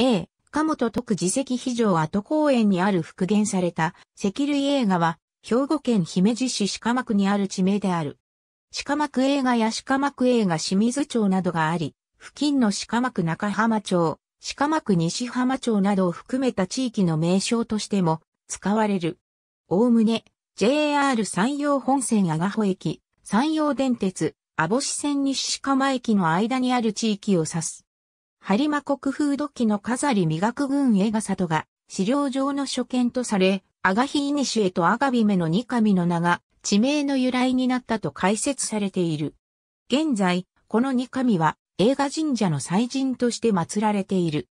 A、鴨本徳次席非常跡公園にある復元された赤類映画は、兵庫県姫路市鹿幕にある地名である。鹿幕映画や鹿幕映画清水町などがあり、付近の鹿幕中浜町、鹿幕西浜町などを含めた地域の名称としても使われる。おおむね、JR 山陽本線阿賀穂駅、山陽電鉄、網干線西鹿間駅の間にある地域を指す。播磨国風土器の飾り磨く軍映画里が、資料上の所見とされ、アガヒイニシエとアガビメのニカミの名が、地名の由来になったと解説されている。現在、このニカミは、映画神社の祭神として祀られている。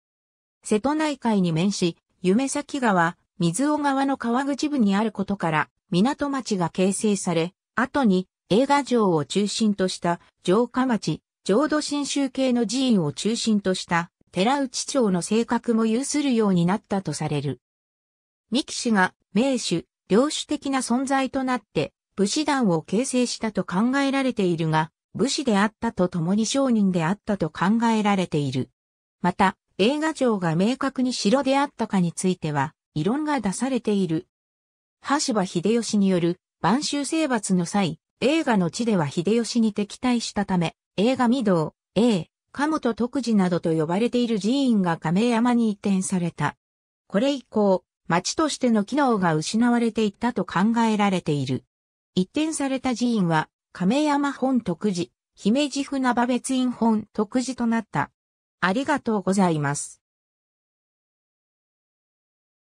瀬戸内海に面し、夢咲川、水尾川の川口部にあることから、港町が形成され、後に映画城を中心とした城下町、浄土真宗系の寺院を中心とした寺内町の性格も有するようになったとされる。三木氏が名手、領主的な存在となって武士団を形成したと考えられているが、武士であったと共に商人であったと考えられている。また、映画城が明確に城であったかについては、異論が出されている。橋場秀吉による晩秋征伐の際、映画の地では秀吉に敵対したため、映画御堂、A、神本徳寺などと呼ばれている寺院が亀山に移転された。これ以降、町としての機能が失われていったと考えられている。移転された寺院は、亀山本徳寺、姫路船場別院本徳寺となった。ありがとうございます。